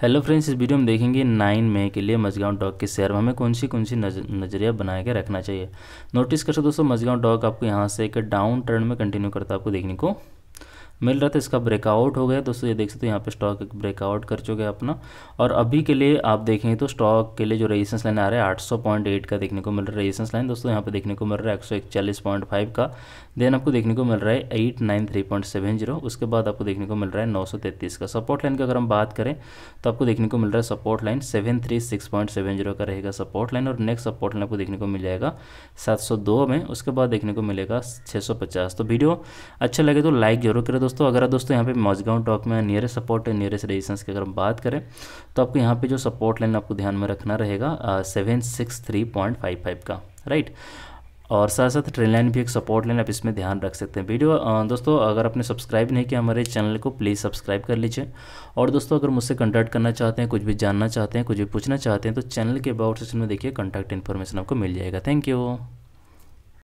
hello friends इस video में देखेंगे नाइन मई के लिए मजगांव डॉग के शेयर में हमें कौन सी कौन सी नज़रिया बना के रखना चाहिए नोटिस कर सकते दोस्तों मजगांव डॉग आपको यहाँ से एक डाउन टर्न में कंटिन्यू करता है आपको देखने को मिल रहा था इसका ब्रेकआउट हो गया दोस्तों ये देख सकते हो यहाँ पे स्टॉक एक ब्रेकआउट कर चुके हैं अपना और अभी के लिए आप देखें तो स्टॉक के लिए जो रेजिस्टेंस लाइन आ रहा है आठ सौ पॉइंट एट का देखने को मिल रहा है रेजिस्टेंस लाइन दोस्तों यहाँ पे देखने को मिल रहा है एक सौ इकचालीस पॉइंट फाइव का देन आपको देखने को मिल रहा है eight nine three point seven zero उसके बाद आपको देखने को मिल रहा है नौ सौ तैतीस का सपोर्ट लाइन की अगर हम बात करें तो आपको देखने को मिल रहा है support line seven three six point seven zero का रहेगा सपोर्ट लाइन और नेक्स्ट सपोर्ट लाइन आपको देखने को मिल जाएगा सात सौ दो में उसके बाद देखने को मिलेगा छः सौ पचास तो वीडियो अच्छा लगे तो लाइक जरूर करें दोस्तों अगर आप दोस्तों यहाँ पे मौजगांव टॉक में nearest support and nearest resistance की अगर हम बात करें तो आपको यहाँ पे जो सपोर्ट लाइन आपको ध्यान में रखना रहेगा seven six three point five five का राइट और साथ साथ ट्रेन लाइन भी एक सपोर्ट लाइन आप इसमें ध्यान रख सकते हैं वीडियो दोस्तों अगर आपने सब्सक्राइब नहीं किया हमारे चैनल को प्लीज़ सब्सक्राइब कर लीजिए और दोस्तों अगर मुझसे कॉन्टैक्ट करना चाहते हैं कुछ भी जानना चाहते हैं कुछ भी पूछना चाहते हैं तो चैनल के अबाउट सेक्शन में देखिए कॉन्टैक्ट इन्फॉर्मेशन आपको मिल जाएगा थैंक यू